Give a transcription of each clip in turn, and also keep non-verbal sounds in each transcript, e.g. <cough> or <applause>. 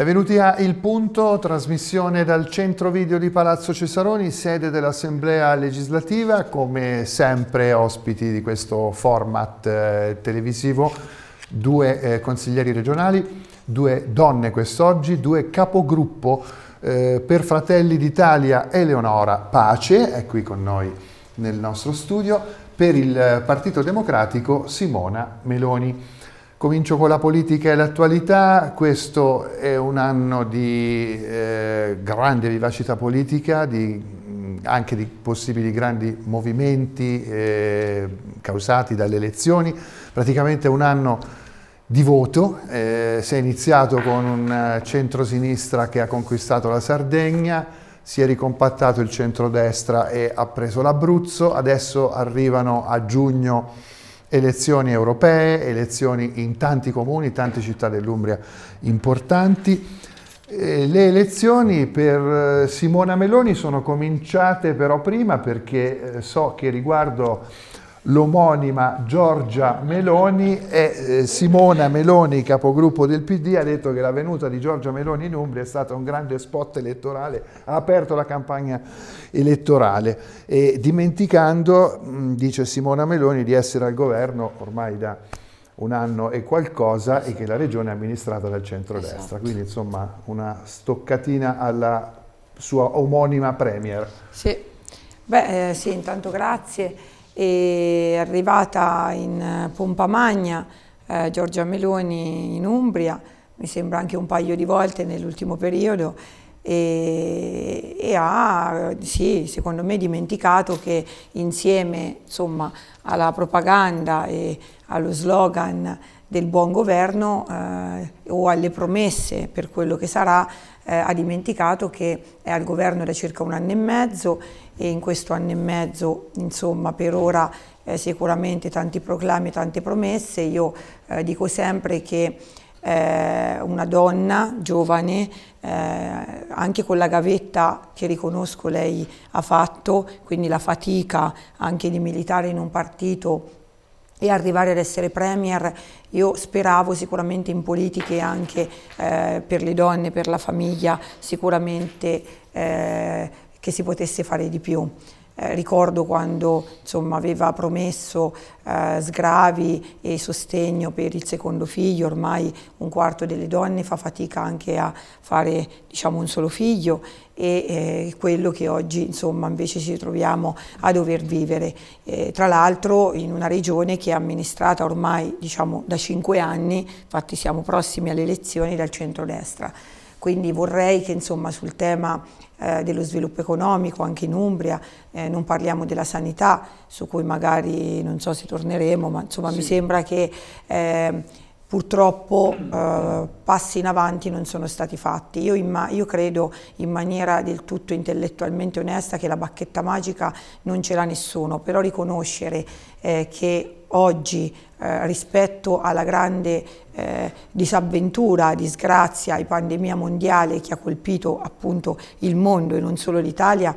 Benvenuti a Il Punto, trasmissione dal centro video di Palazzo Cesaroni, sede dell'Assemblea legislativa, come sempre ospiti di questo format eh, televisivo, due eh, consiglieri regionali, due donne quest'oggi, due capogruppo eh, per Fratelli d'Italia Eleonora Pace, è qui con noi nel nostro studio, per il Partito Democratico Simona Meloni. Comincio con la politica e l'attualità, questo è un anno di eh, grande vivacità politica, di, anche di possibili grandi movimenti eh, causati dalle elezioni, praticamente un anno di voto, eh, si è iniziato con un eh, centrosinistra che ha conquistato la Sardegna, si è ricompattato il centrodestra e ha preso l'Abruzzo, adesso arrivano a giugno elezioni europee, elezioni in tanti comuni, tante città dell'Umbria importanti. Eh, le elezioni per eh, Simona Meloni sono cominciate però prima perché eh, so che riguardo l'omonima Giorgia Meloni e eh, Simona Meloni, capogruppo del PD, ha detto che la venuta di Giorgia Meloni in Umbria è stata un grande spot elettorale, ha aperto la campagna elettorale, e dimenticando, mm, dice Simona Meloni, di essere al governo ormai da un anno e qualcosa e che la regione è amministrata dal centrodestra, esatto. quindi insomma una stoccatina alla sua omonima Premier. Sì, beh eh, sì, intanto grazie e arrivata in eh, pompa magna eh, Giorgia Meloni in Umbria, mi sembra anche un paio di volte nell'ultimo periodo, e, e, ha, sì, secondo me, dimenticato che insieme insomma, alla propaganda e allo slogan del buon governo eh, o alle promesse per quello che sarà, eh, ha dimenticato che è al governo da circa un anno e mezzo e in questo anno e mezzo, insomma, per ora eh, sicuramente tanti proclami, tante promesse. Io eh, dico sempre che eh, una donna giovane, eh, anche con la gavetta che riconosco lei ha fatto, quindi la fatica anche di militare in un partito e arrivare ad essere premier, io speravo sicuramente in politiche anche eh, per le donne, per la famiglia, sicuramente eh, che si potesse fare di più. Eh, ricordo quando insomma, aveva promesso eh, sgravi e sostegno per il secondo figlio, ormai un quarto delle donne fa fatica anche a fare diciamo, un solo figlio e eh, quello che oggi insomma, invece ci troviamo a dover vivere. Eh, tra l'altro in una regione che è amministrata ormai diciamo, da cinque anni, infatti siamo prossimi alle elezioni dal centrodestra. Quindi vorrei che insomma, sul tema eh, dello sviluppo economico anche in Umbria, eh, non parliamo della sanità su cui magari non so se torneremo, ma insomma sì. mi sembra che eh, purtroppo eh, passi in avanti non sono stati fatti. Io, io, credo in maniera del tutto intellettualmente onesta che la bacchetta magica non ce l'ha nessuno, però riconoscere eh, che oggi eh, rispetto alla grande eh, disavventura, disgrazia e pandemia mondiale che ha colpito appunto il mondo e non solo l'Italia,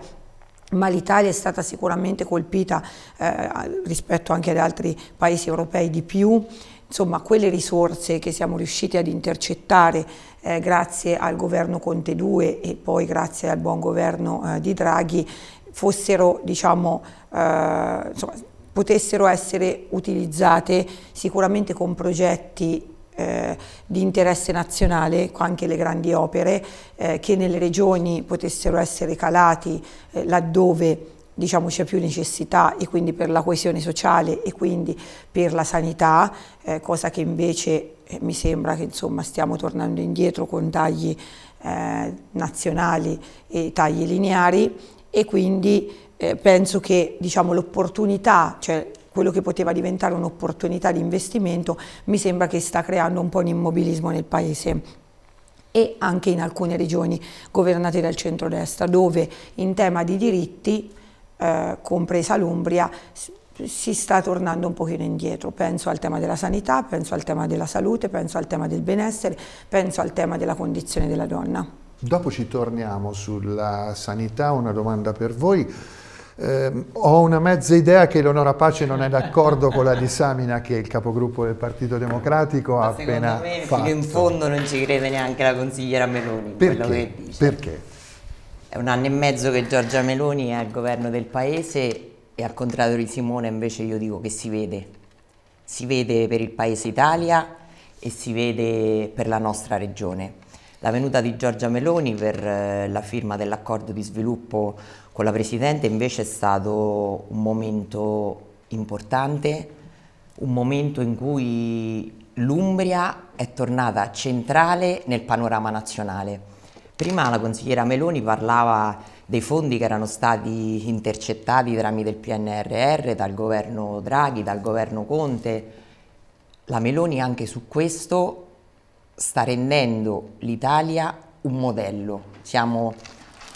ma l'Italia è stata sicuramente colpita eh, rispetto anche ad altri paesi europei di più. Insomma, quelle risorse che siamo riusciti ad intercettare eh, grazie al governo Conte 2 e poi grazie al buon governo eh, di Draghi fossero, diciamo, eh, insomma, potessero essere utilizzate sicuramente con progetti eh, di interesse nazionale, anche le grandi opere, eh, che nelle regioni potessero essere calati eh, laddove diciamo c'è più necessità e quindi per la coesione sociale e quindi per la sanità, eh, cosa che invece eh, mi sembra che insomma stiamo tornando indietro con tagli eh, nazionali e tagli lineari e quindi eh, penso che diciamo, l'opportunità, cioè quello che poteva diventare un'opportunità di investimento, mi sembra che sta creando un po' un immobilismo nel paese e anche in alcune regioni governate dal centrodestra, dove in tema di diritti, eh, compresa l'Umbria, si sta tornando un pochino indietro, penso al tema della sanità, penso al tema della salute, penso al tema del benessere, penso al tema della condizione della donna. Dopo ci torniamo sulla sanità, una domanda per voi. Eh, ho una mezza idea che Eleonora Pace non è d'accordo con la disamina che il capogruppo del Partito Democratico ha appena me, fatto. Fino in fondo non ci crede neanche la consigliera Meloni. Perché? Perché? È un anno e mezzo che Giorgia Meloni è al governo del paese e al contrario di Simone invece io dico che si vede. Si vede per il paese Italia e si vede per la nostra regione. La venuta di Giorgia Meloni per eh, la firma dell'accordo di sviluppo con la Presidente invece è stato un momento importante, un momento in cui l'Umbria è tornata centrale nel panorama nazionale. Prima la consigliera Meloni parlava dei fondi che erano stati intercettati tramite il PNRR dal governo Draghi, dal governo Conte. La Meloni anche su questo sta rendendo l'Italia un modello. Siamo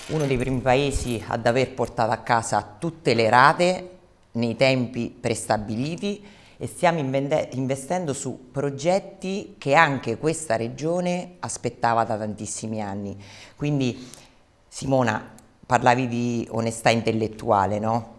uno dei primi paesi ad aver portato a casa tutte le rate nei tempi prestabiliti e stiamo investendo su progetti che anche questa regione aspettava da tantissimi anni. Quindi Simona, parlavi di onestà intellettuale, no?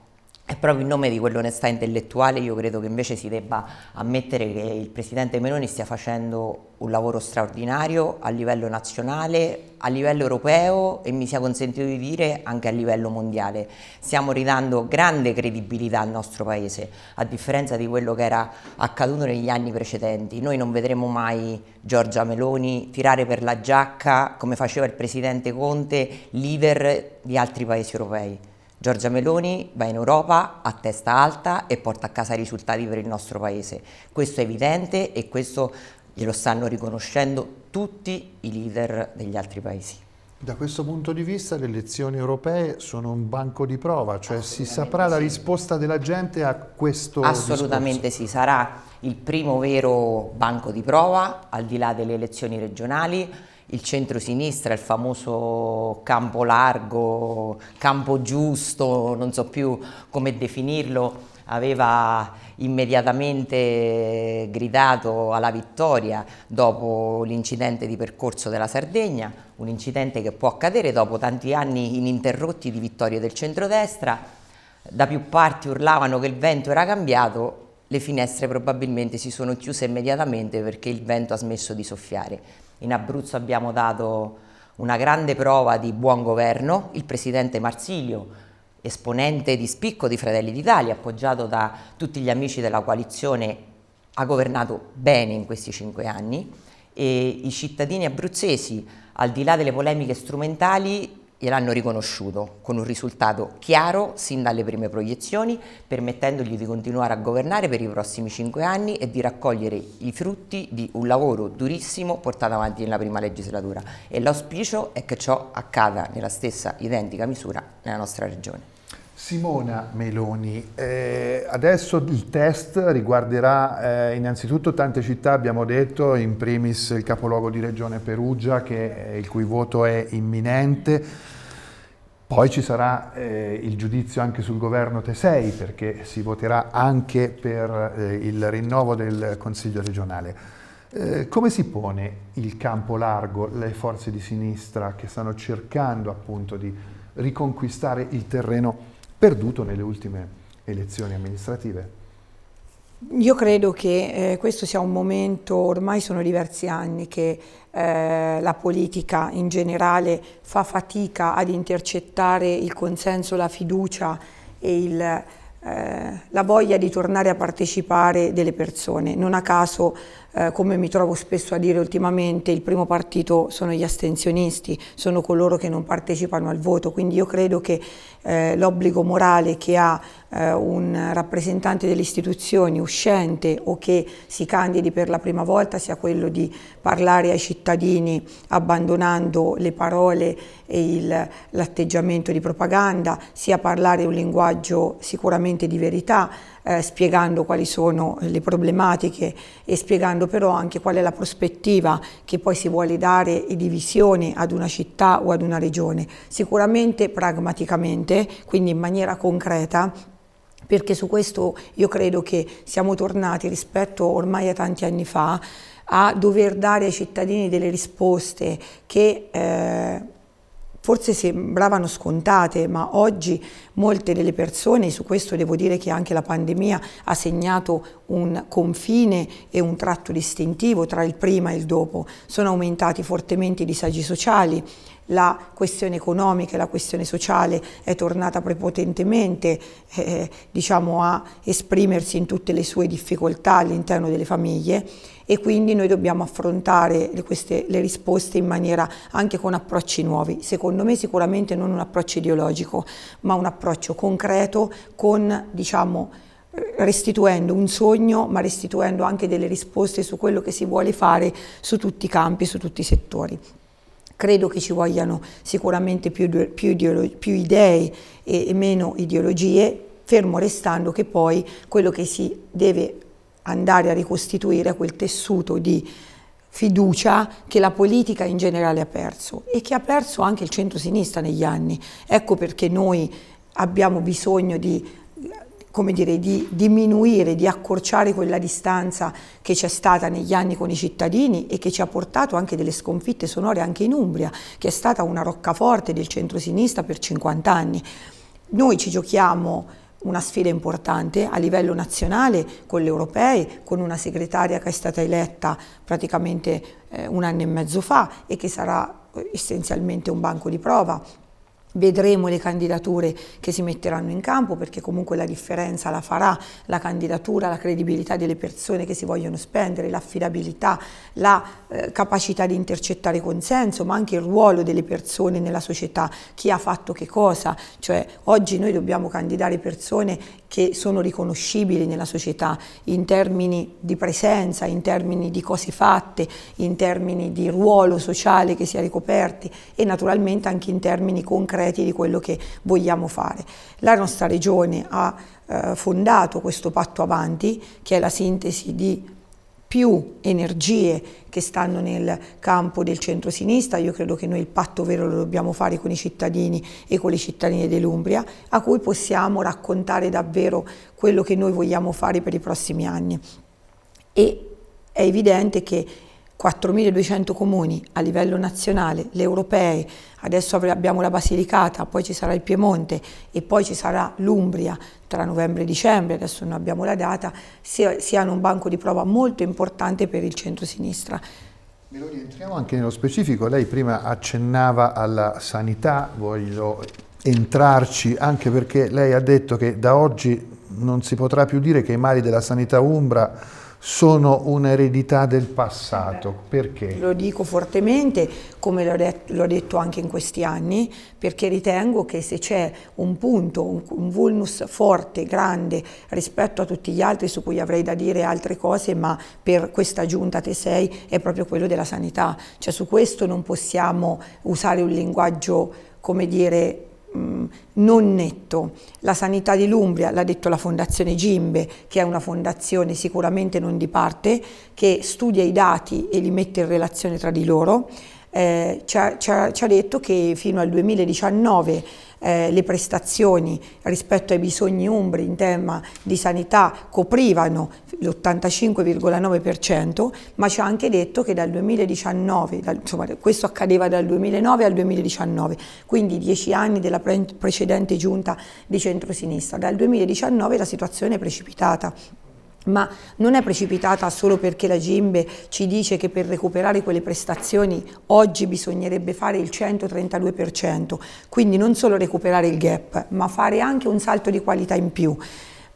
E proprio in nome di quell'onestà intellettuale io credo che invece si debba ammettere che il Presidente Meloni stia facendo un lavoro straordinario a livello nazionale, a livello europeo e mi sia consentito di dire anche a livello mondiale. Stiamo ridando grande credibilità al nostro Paese, a differenza di quello che era accaduto negli anni precedenti. Noi non vedremo mai Giorgia Meloni tirare per la giacca come faceva il Presidente Conte, leader di altri Paesi europei. Giorgia Meloni va in Europa a testa alta e porta a casa risultati per il nostro Paese. Questo è evidente e questo glielo stanno riconoscendo tutti i leader degli altri Paesi. Da questo punto di vista le elezioni europee sono un banco di prova, cioè si saprà sì. la risposta della gente a questo Assolutamente discorso. sì, sarà il primo vero banco di prova, al di là delle elezioni regionali, il centro-sinistra, il famoso campo largo, campo giusto, non so più come definirlo, aveva immediatamente gridato alla vittoria dopo l'incidente di percorso della Sardegna, un incidente che può accadere dopo tanti anni ininterrotti di vittorie del centrodestra, da più parti urlavano che il vento era cambiato, le finestre probabilmente si sono chiuse immediatamente perché il vento ha smesso di soffiare. In Abruzzo abbiamo dato una grande prova di buon governo, il presidente Marsilio, esponente di spicco di Fratelli d'Italia, appoggiato da tutti gli amici della coalizione, ha governato bene in questi cinque anni e i cittadini abruzzesi, al di là delle polemiche strumentali, gliel'hanno riconosciuto con un risultato chiaro sin dalle prime proiezioni, permettendogli di continuare a governare per i prossimi cinque anni e di raccogliere i frutti di un lavoro durissimo portato avanti nella prima legislatura. E l'auspicio è che ciò accada nella stessa identica misura nella nostra regione. Simona Meloni, eh, adesso il test riguarderà eh, innanzitutto tante città, abbiamo detto, in primis il capoluogo di regione Perugia, che, eh, il cui voto è imminente. Poi ci sarà eh, il giudizio anche sul governo Tesei, perché si voterà anche per eh, il rinnovo del Consiglio regionale. Eh, come si pone il campo largo, le forze di sinistra che stanno cercando appunto di riconquistare il terreno perduto nelle ultime elezioni amministrative. Io credo che eh, questo sia un momento, ormai sono diversi anni che eh, la politica in generale fa fatica ad intercettare il consenso, la fiducia e il eh, la voglia di tornare a partecipare delle persone. Non a caso, eh, come mi trovo spesso a dire ultimamente, il primo partito sono gli astensionisti, sono coloro che non partecipano al voto, quindi io credo che eh, l'obbligo morale che ha eh, un rappresentante delle istituzioni uscente o che si candidi per la prima volta sia quello di parlare ai cittadini abbandonando le parole e l'atteggiamento di propaganda, sia parlare un linguaggio sicuramente di verità, eh, spiegando quali sono le problematiche e spiegando però anche qual è la prospettiva che poi si vuole dare e di visione ad una città o ad una regione. Sicuramente pragmaticamente, quindi in maniera concreta, perché su questo io credo che siamo tornati rispetto ormai a tanti anni fa a dover dare ai cittadini delle risposte che eh, forse sembravano scontate, ma oggi molte delle persone, su questo devo dire che anche la pandemia ha segnato un confine e un tratto distintivo tra il prima e il dopo, sono aumentati fortemente i disagi sociali, la questione economica e la questione sociale è tornata prepotentemente eh, eh, diciamo, a esprimersi in tutte le sue difficoltà all'interno delle famiglie e quindi noi dobbiamo affrontare le, queste, le risposte in maniera anche con approcci nuovi. Secondo me sicuramente non un approccio ideologico, ma un approccio concreto con diciamo, restituendo un sogno, ma restituendo anche delle risposte su quello che si vuole fare su tutti i campi, su tutti i settori. Credo che ci vogliano sicuramente più, più, più idee e, e meno ideologie, fermo restando che poi quello che si deve andare a ricostituire è quel tessuto di fiducia che la politica in generale ha perso e che ha perso anche il centro-sinistra negli anni. Ecco perché noi abbiamo bisogno di come dire, di diminuire, di accorciare quella distanza che c'è stata negli anni con i cittadini e che ci ha portato anche delle sconfitte sonore anche in Umbria, che è stata una roccaforte del centro-sinistra per 50 anni. Noi ci giochiamo una sfida importante a livello nazionale con le europee, con una segretaria che è stata eletta praticamente eh, un anno e mezzo fa e che sarà eh, essenzialmente un banco di prova vedremo le candidature che si metteranno in campo perché comunque la differenza la farà la candidatura, la credibilità delle persone che si vogliono spendere, l'affidabilità, la eh, capacità di intercettare consenso, ma anche il ruolo delle persone nella società, chi ha fatto che cosa, cioè oggi noi dobbiamo candidare persone che sono riconoscibili nella società in termini di presenza, in termini di cose fatte, in termini di ruolo sociale che si è ricoperti e naturalmente anche in termini concreti concreti di quello che vogliamo fare. La nostra regione ha eh, fondato questo patto avanti, che è la sintesi di più energie che stanno nel campo del centro-sinistra, io credo che noi il patto vero lo dobbiamo fare con i cittadini e con le cittadine dell'Umbria, a cui possiamo raccontare davvero quello che noi vogliamo fare per i prossimi anni. E è evidente che 4.200 comuni a livello nazionale, le europee, adesso abbiamo la Basilicata, poi ci sarà il Piemonte e poi ci sarà l'Umbria tra novembre e dicembre, adesso non abbiamo la data, siano un banco di prova molto importante per il centro-sinistra. Meloni, entriamo anche nello specifico, lei prima accennava alla sanità, voglio entrarci anche perché lei ha detto che da oggi non si potrà più dire che i mali della sanità umbra sono un'eredità del passato. Perché? Lo dico fortemente, come l'ho detto, detto, anche in questi anni, perché ritengo che se c'è un punto, un, un vulnus forte, grande rispetto a tutti gli altri, su cui avrei da dire altre cose, ma per questa giunta te sei, è proprio quello della sanità. Cioè su questo non possiamo usare un linguaggio, come dire, Mm, non netto. La sanità di Lumbria, l'ha detto la Fondazione Gimbe, che è una fondazione sicuramente non di parte, che studia i dati e li mette in relazione tra di loro, eh, ci, ha, ci, ha, ci ha detto che fino al 2019 eh, le prestazioni rispetto ai bisogni umbri in tema di sanità coprivano l'85,9%, ma ci ha anche detto che dal 2019, dal, insomma questo accadeva dal 2009 al 2019, quindi dieci anni della pre precedente giunta di centrosinistra, dal 2019 la situazione è precipitata ma non è precipitata solo perché la Gimbe ci dice che per recuperare quelle prestazioni oggi bisognerebbe fare il 132%, quindi non solo recuperare il gap, ma fare anche un salto di qualità in più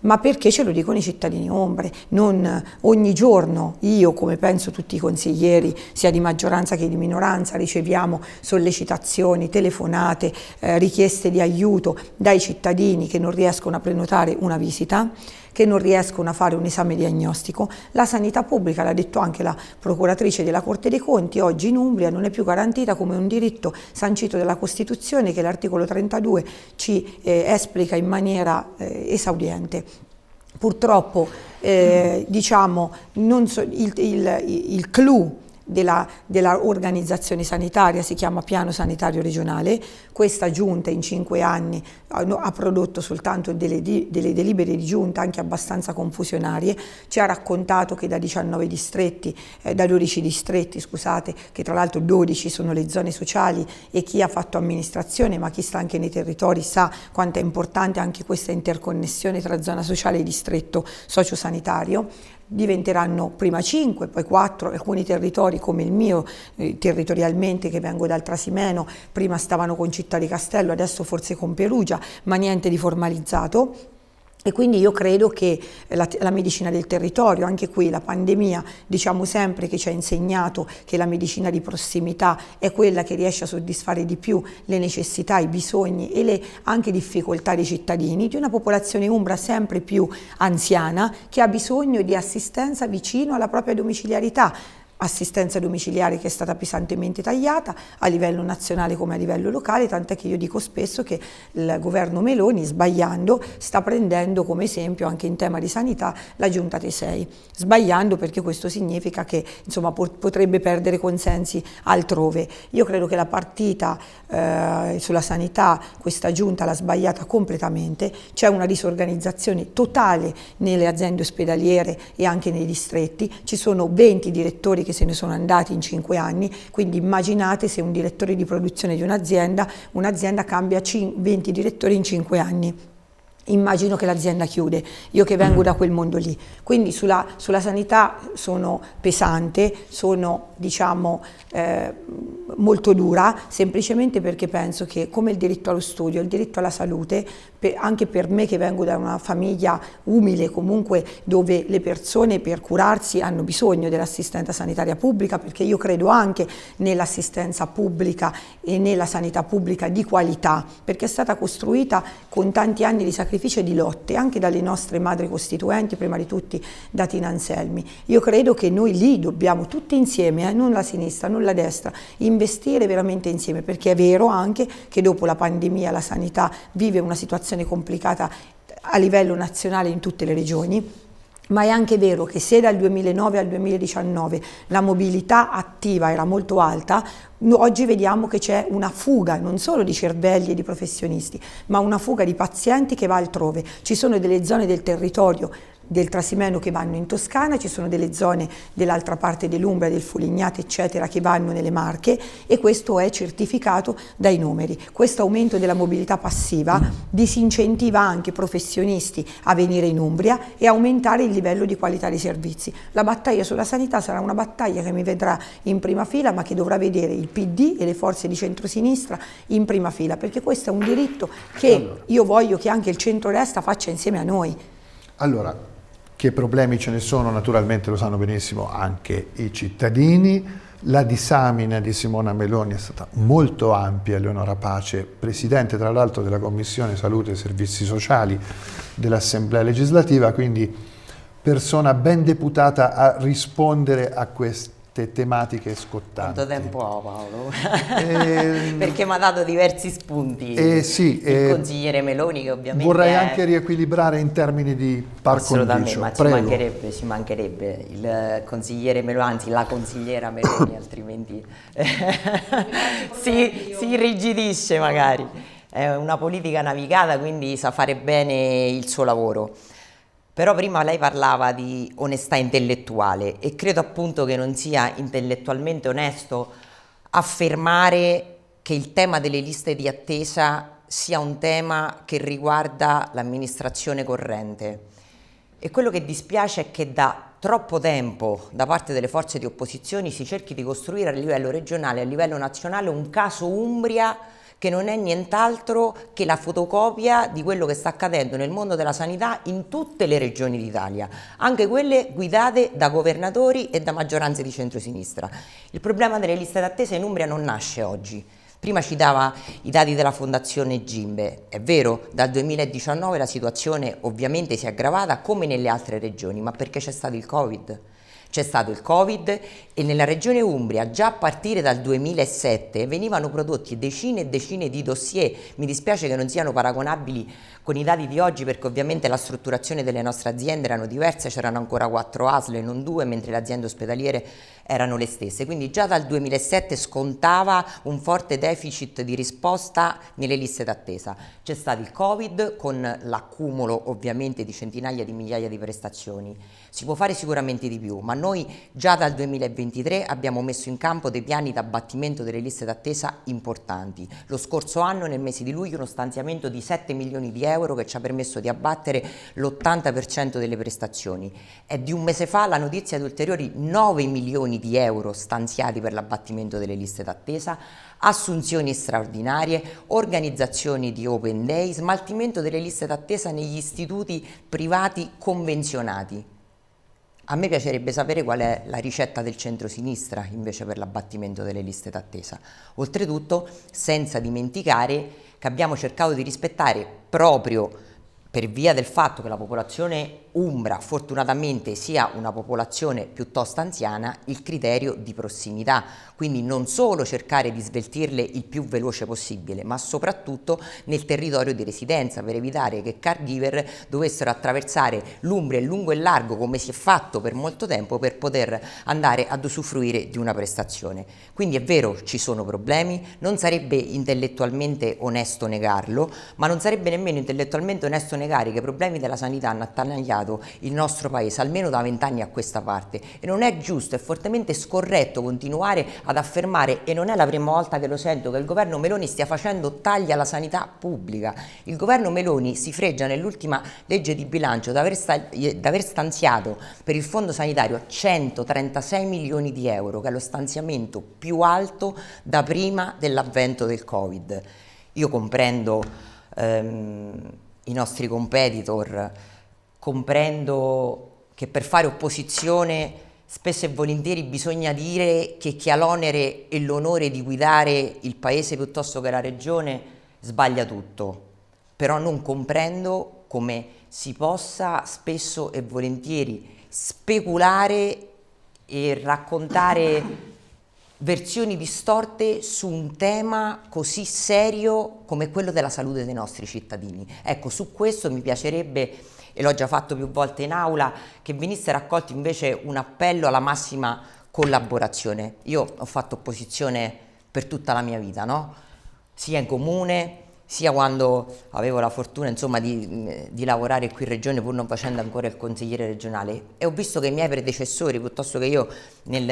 ma perché ce lo dicono i cittadini ombre, non ogni giorno io, come penso tutti i consiglieri, sia di maggioranza che di minoranza, riceviamo sollecitazioni, telefonate, eh, richieste di aiuto dai cittadini che non riescono a prenotare una visita che non riescono a fare un esame diagnostico. La sanità pubblica, l'ha detto anche la procuratrice della Corte dei Conti, oggi in Umbria non è più garantita come un diritto sancito dalla Costituzione che l'articolo 32 ci eh, esplica in maniera eh, esaudiente purtroppo eh, diciamo, so, il, il, il, clou della, della, organizzazione sanitaria, si chiama piano sanitario regionale, questa giunta in cinque anni ha prodotto soltanto delle, delle, delibere di giunta anche abbastanza confusionarie, ci ha raccontato che da 19 distretti, eh, da 12 distretti scusate, che tra l'altro 12 sono le zone sociali e chi ha fatto amministrazione ma chi sta anche nei territori sa quanto è importante anche questa interconnessione tra zona sociale e distretto sociosanitario, diventeranno prima 5, poi 4, alcuni territori come il mio, eh, territorialmente che vengo dal Trasimeno, prima stavano con Città di Castello, adesso forse con Perugia, ma niente di formalizzato e quindi io credo che la, la, medicina del territorio, anche qui la pandemia, diciamo sempre che ci ha insegnato che la medicina di prossimità è quella che riesce a soddisfare di più le necessità, i bisogni e le anche difficoltà dei cittadini, di una popolazione umbra sempre più anziana che ha bisogno di assistenza vicino alla propria domiciliarità assistenza domiciliare che è stata pesantemente tagliata a livello nazionale come a livello locale, tant'è che io dico spesso che il governo Meloni, sbagliando, sta prendendo come esempio anche in tema di sanità la giunta dei 6 sbagliando perché questo significa che insomma, potrebbe perdere consensi altrove. Io credo che la partita eh, sulla sanità, questa giunta l'ha sbagliata completamente, c'è una disorganizzazione totale nelle aziende ospedaliere e anche nei distretti, ci sono 20 direttori che che se ne sono andati in cinque anni, quindi immaginate se un direttore di produzione di un'azienda, un'azienda cambia 20 direttori in cinque anni immagino che l'azienda chiude, io che vengo mm. da quel mondo lì. Quindi sulla, sulla sanità sono pesante, sono diciamo eh, molto dura, semplicemente perché penso che come il diritto allo studio, il diritto alla salute, per, anche per me che vengo da una famiglia umile comunque dove le persone per curarsi hanno bisogno dell'assistenza sanitaria pubblica, perché io credo anche nell'assistenza pubblica e nella sanità pubblica di qualità, perché è stata costruita con tanti anni di sacrificio e di lotte, anche dalle nostre madri costituenti, prima di tutti da Tina Anselmi. Io credo che noi lì dobbiamo tutti insieme, eh, non la sinistra, non con la destra, investire veramente insieme, perché è vero anche che dopo la pandemia la sanità vive una situazione complicata a livello nazionale in tutte le regioni, ma è anche vero che se dal 2009 al 2019 la mobilità attiva era molto alta, oggi vediamo che c'è una fuga non solo di cervelli e di professionisti, ma una fuga di pazienti che va altrove. Ci sono delle zone del territorio del Trasimeno che vanno in Toscana, ci sono delle zone dell'altra parte dell'Umbria, del Fulignate, eccetera, che vanno nelle Marche e questo è certificato dai numeri. Questo aumento della mobilità passiva disincentiva anche i professionisti a venire in Umbria e aumentare il livello di qualità dei servizi. La battaglia sulla sanità sarà una battaglia che mi vedrà in prima fila, ma che dovrà vedere il PD e le forze di centrosinistra in prima fila, perché questo è un diritto che io voglio che anche il centro centrodestra faccia insieme a noi. Allora, che problemi ce ne sono naturalmente lo sanno benissimo anche i cittadini. La disamina di Simona Meloni è stata molto ampia, Eleonora Pace, presidente tra l'altro della Commissione Salute e Servizi Sociali dell'Assemblea legislativa, quindi persona ben deputata a rispondere a questi te tematiche scottanti. Quanto tempo ho Paolo? Eh, <laughs> Perché mi ha dato diversi spunti eh, sì, il eh, consigliere Meloni che ovviamente... Vorrei è... anche riequilibrare in termini di parco di ma ci mancherebbe, ci mancherebbe, il eh, consigliere Meloni, anzi la consigliera Meloni <coughs> altrimenti <laughs> si, si irrigidisce magari. È una politica navigata quindi sa fare bene il suo lavoro. Però prima lei parlava di onestà intellettuale e credo appunto che non sia intellettualmente onesto affermare che il tema delle liste di attesa sia un tema che riguarda l'amministrazione corrente. E quello che dispiace è che da troppo tempo da parte delle forze di opposizione si cerchi di costruire a livello regionale a livello nazionale un caso Umbria che non è nient'altro che la fotocopia di quello che sta accadendo nel mondo della sanità in tutte le regioni d'Italia, anche quelle guidate da governatori e da maggioranze di centrosinistra. Il problema delle liste d'attesa in Umbria non nasce oggi. Prima citava i dati della Fondazione Gimbe, è vero, dal 2019 la situazione ovviamente si è aggravata come nelle altre regioni, ma perché c'è stato il Covid? C'è stato il Covid e nella regione Umbria già a partire dal 2007 venivano prodotti decine e decine di dossier, mi dispiace che non siano paragonabili con i dati di oggi perché ovviamente la strutturazione delle nostre aziende erano diverse, c'erano ancora quattro ASL e non due, mentre le aziende ospedaliere erano le stesse, quindi già dal 2007 scontava un forte deficit di risposta nelle liste d'attesa. C'è stato il Covid con l'accumulo ovviamente di centinaia di migliaia di prestazioni, si può fare sicuramente di più, ma noi già dal 2023 abbiamo messo in campo dei piani d'abbattimento delle liste d'attesa importanti. Lo scorso anno, nel mese di luglio, uno stanziamento di 7 milioni di euro che ci ha permesso di abbattere l'80% delle prestazioni. È di un mese fa la notizia di ulteriori 9 milioni di euro stanziati per l'abbattimento delle liste d'attesa, assunzioni straordinarie, organizzazioni di open day, smaltimento delle liste d'attesa negli istituti privati convenzionati. A me piacerebbe sapere qual è la ricetta del centro-sinistra invece per l'abbattimento delle liste d'attesa. Oltretutto, senza dimenticare che abbiamo cercato di rispettare proprio per via del fatto che la popolazione umbra fortunatamente sia una popolazione piuttosto anziana, il criterio di prossimità, quindi non solo cercare di sveltirle il più veloce possibile, ma soprattutto nel territorio di residenza per evitare che caregiver dovessero attraversare l'Umbria lungo e largo come si è fatto per molto tempo per poter andare ad usufruire di una prestazione. Quindi è vero, ci sono problemi, non sarebbe intellettualmente onesto negarlo, ma non sarebbe nemmeno intellettualmente onesto negarlo negare che i problemi della sanità hanno attanagliato il nostro Paese almeno da vent'anni a questa parte e non è giusto, è fortemente scorretto continuare ad affermare e non è la prima volta che lo sento che il governo Meloni stia facendo tagli alla sanità pubblica. Il governo Meloni si freggia nell'ultima legge di bilancio d'aver sta, stanziato per il fondo sanitario 136 milioni di euro che è lo stanziamento più alto da prima dell'avvento del Covid. Io comprendo ehm, i nostri competitor, comprendo che per fare opposizione spesso e volentieri bisogna dire che chi ha l'onere e l'onore di guidare il paese piuttosto che la regione sbaglia tutto, però non comprendo come si possa spesso e volentieri speculare e raccontare versioni distorte su un tema così serio come quello della salute dei nostri cittadini. Ecco, su questo mi piacerebbe, e l'ho già fatto più volte in aula, che venisse raccolto invece un appello alla massima collaborazione. Io ho fatto opposizione per tutta la mia vita, no? sia in comune sia quando avevo la fortuna insomma, di, di, lavorare qui in regione pur non facendo ancora il consigliere regionale e ho visto che i miei predecessori piuttosto che io nel,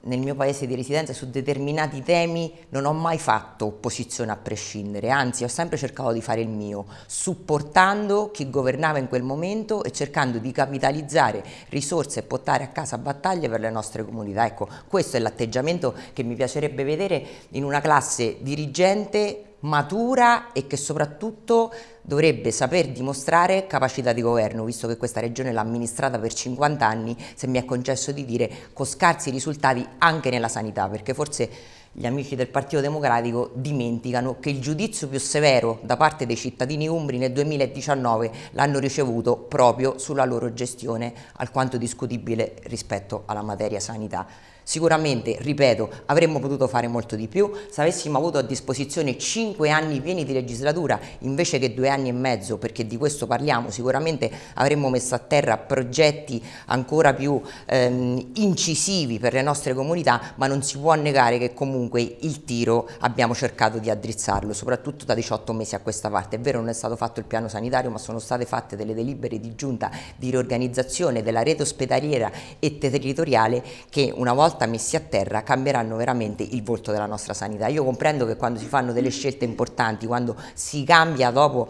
nel mio paese di residenza su determinati temi non ho mai fatto opposizione a prescindere, anzi ho sempre cercato di fare il mio, supportando chi governava in quel momento e cercando di capitalizzare risorse e portare a casa battaglie per le nostre comunità. Ecco, questo è l'atteggiamento che mi piacerebbe vedere in una classe dirigente matura e che soprattutto dovrebbe saper dimostrare capacità di governo, visto che questa regione l'ha amministrata per 50 anni, se mi è concesso di dire, con scarsi risultati anche nella sanità, perché forse gli amici del Partito Democratico dimenticano che il giudizio più severo da parte dei cittadini umbri nel 2019 l'hanno ricevuto proprio sulla loro gestione, alquanto discutibile rispetto alla materia sanità. Sicuramente, ripeto, avremmo potuto fare molto di più se avessimo avuto a disposizione 5 anni pieni di legislatura invece che 2 anni e mezzo, perché di questo parliamo, sicuramente avremmo messo a terra progetti ancora più ehm, incisivi per le nostre comunità, ma non si può negare che comunque il tiro abbiamo cercato di addrizzarlo, soprattutto da 18 mesi a questa parte. È vero, non è stato fatto il piano sanitario, ma sono state fatte delle delibere di giunta di riorganizzazione della rete ospedaliera e territoriale che una volta volta messi a terra cambieranno veramente il volto della nostra sanità. Io comprendo che quando si fanno delle scelte importanti, quando si cambia dopo,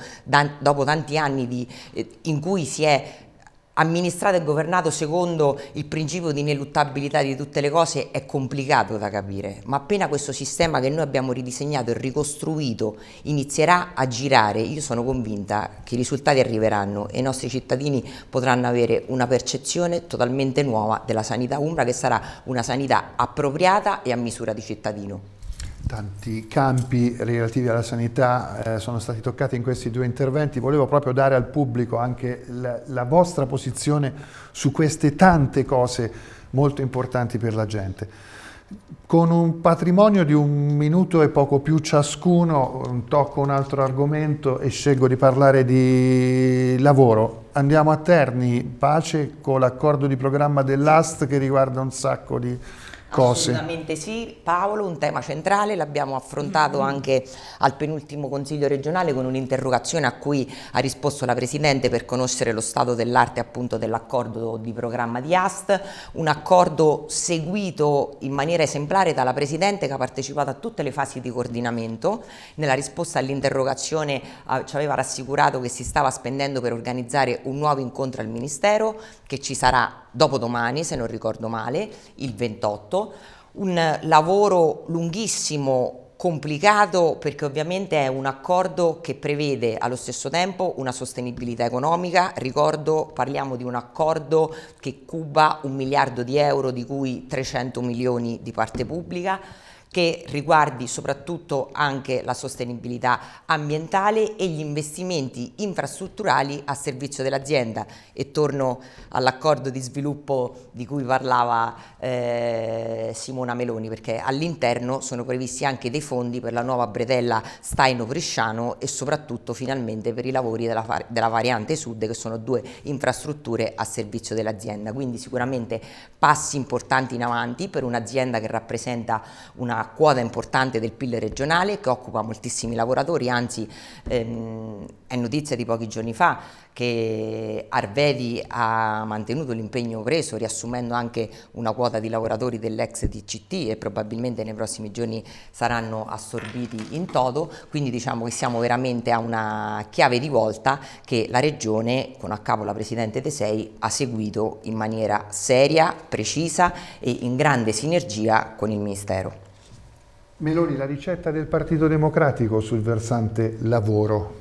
dopo tanti anni di, eh, in cui si è amministrato e governato secondo il principio di ineluttabilità di tutte le cose è complicato da capire, ma appena questo sistema che noi abbiamo ridisegnato e ricostruito inizierà a girare, io sono convinta che i risultati arriveranno e i nostri cittadini potranno avere una percezione totalmente nuova della sanità umbra che sarà una sanità appropriata e a misura di cittadino tanti campi relativi alla sanità eh, sono stati toccati in questi due interventi. Volevo proprio dare al pubblico anche la, la, vostra posizione su queste tante cose molto importanti per la gente. Con un patrimonio di un minuto e poco più ciascuno, mm, tocco un altro argomento e scelgo di parlare di lavoro. Andiamo a Terni, pace con l'accordo di programma dell'AST che riguarda un sacco di cose. Assolutamente sì, Paolo, un tema centrale, l'abbiamo affrontato mm -hmm. anche al penultimo Consiglio regionale con un'interrogazione a cui ha risposto la Presidente per conoscere lo stato dell'arte appunto dell'accordo di programma di AST, un accordo seguito in maniera esemplare dalla Presidente che ha partecipato a tutte le fasi di coordinamento, nella risposta all'interrogazione eh, ci aveva rassicurato che si stava spendendo per organizzare un nuovo incontro al Ministero che ci sarà dopodomani se non ricordo male, il 28 un lavoro lunghissimo, complicato perché ovviamente è un accordo che prevede allo stesso tempo una sostenibilità economica, ricordo parliamo di un accordo che cuba un miliardo di euro di cui 300 milioni di parte pubblica, che riguardi soprattutto anche la sostenibilità ambientale e gli investimenti infrastrutturali a servizio dell'azienda e torno all'accordo di sviluppo di cui parlava eh, Simona Meloni perché all'interno sono previsti anche dei fondi per la nuova bretella Staino-Bresciano e soprattutto finalmente per i lavori della, della variante sud che sono due infrastrutture a servizio dell'azienda quindi sicuramente passi importanti in avanti per un'azienda che rappresenta una quota importante del PIL regionale che occupa moltissimi lavoratori, anzi ehm, è notizia di pochi giorni fa che Arvedi ha mantenuto l'impegno preso riassumendo anche una quota di lavoratori dell'ex DCT e probabilmente nei prossimi giorni saranno assorbiti in toto, quindi diciamo che siamo veramente a una chiave di volta che la Regione, con a capo la Presidente De Sei, ha seguito in maniera seria, precisa e in grande sinergia con il Ministero. Meloni, la ricetta del Partito Democratico sul versante lavoro?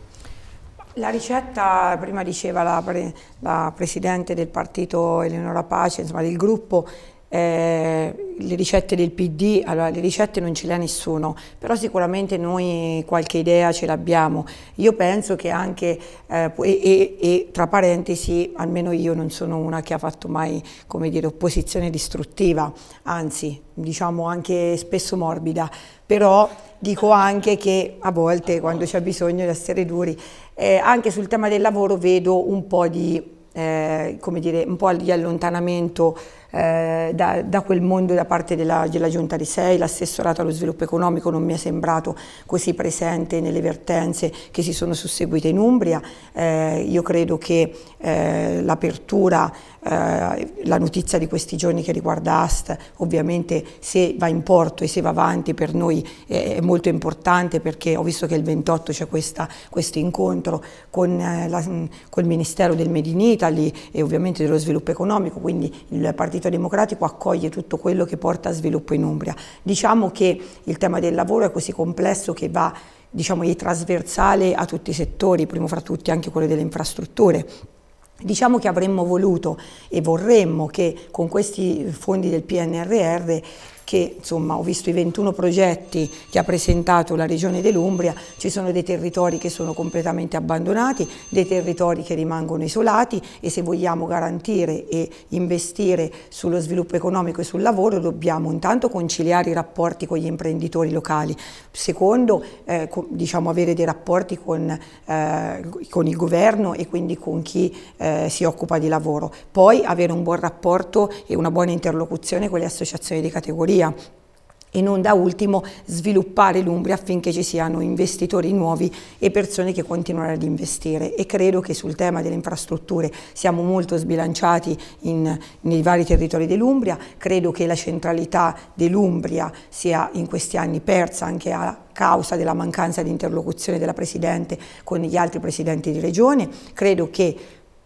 La ricetta, prima diceva la, pre, la Presidente del partito Eleonora Pace, insomma del gruppo, eh, le ricette del PD, allora le ricette non ce le ha nessuno, però sicuramente noi qualche idea ce l'abbiamo. Io penso che anche, eh, e, e, tra parentesi, almeno io non sono una che ha fatto mai, come dire, opposizione distruttiva, anzi, diciamo anche spesso morbida, però dico anche che a volte quando c'è bisogno di essere duri, eh, anche sul tema del lavoro vedo un po' di eh, come dire, un po' di allontanamento eh, da, da, quel mondo da parte della, della Giunta di Sei, l'assessorato allo sviluppo economico non mi è sembrato così presente nelle vertenze che si sono susseguite in Umbria, eh, io credo che eh, l'apertura eh, la notizia di questi giorni che riguarda AST ovviamente se va in porto e se va avanti per noi è molto importante perché ho visto che il 28 c'è questo incontro con, eh, la, mm, col Ministero del Made in Italy e ovviamente dello sviluppo economico, quindi il Partito Democratico accoglie tutto quello che porta a sviluppo in Umbria. Diciamo che il tema del lavoro è così complesso che va diciamo, è trasversale a tutti i settori, primo fra tutti anche quello delle infrastrutture Diciamo che avremmo voluto e vorremmo che con questi fondi del PNRR che insomma, ho visto i 21 progetti che ha presentato la Regione dell'Umbria, ci sono dei territori che sono completamente abbandonati, dei territori che rimangono isolati e se vogliamo garantire e investire sullo sviluppo economico e sul lavoro dobbiamo intanto conciliare i rapporti con gli imprenditori locali, secondo eh, diciamo, avere dei rapporti con, eh, con, il governo e quindi con chi eh, si occupa di lavoro, poi avere un buon rapporto e una buona interlocuzione con le associazioni di categoria l'Umbria e non da ultimo sviluppare l'Umbria affinché ci siano investitori nuovi e persone che continuano ad investire e credo che sul tema delle infrastrutture siamo molto sbilanciati in, nei vari territori dell'Umbria, credo che la centralità dell'Umbria sia in questi anni persa anche a causa della mancanza di interlocuzione della Presidente con gli altri Presidenti di Regione, credo che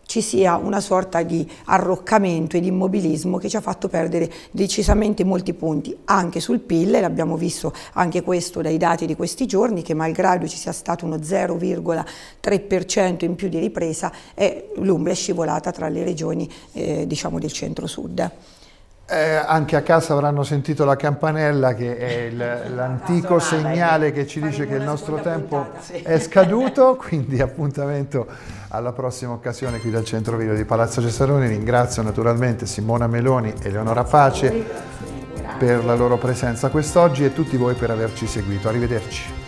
ci sia una sorta di arroccamento e di immobilismo che ci ha fatto perdere decisamente molti punti anche sul PIL, l'abbiamo visto anche questo dai dati di questi giorni, che malgrado ci sia stato uno 0,3% in più di ripresa, l'Umbria è scivolata tra le regioni eh, diciamo del centro-sud. Eh, anche a casa avranno sentito la campanella che è il, l'antico segnale che ci dice che il nostro tempo è scaduto, quindi appuntamento alla prossima occasione qui dal Centro Video di Palazzo Cesaroni. Ringrazio naturalmente Simona Meloni e Leonora Pace per la loro presenza quest'oggi e tutti voi per averci seguito. Arrivederci.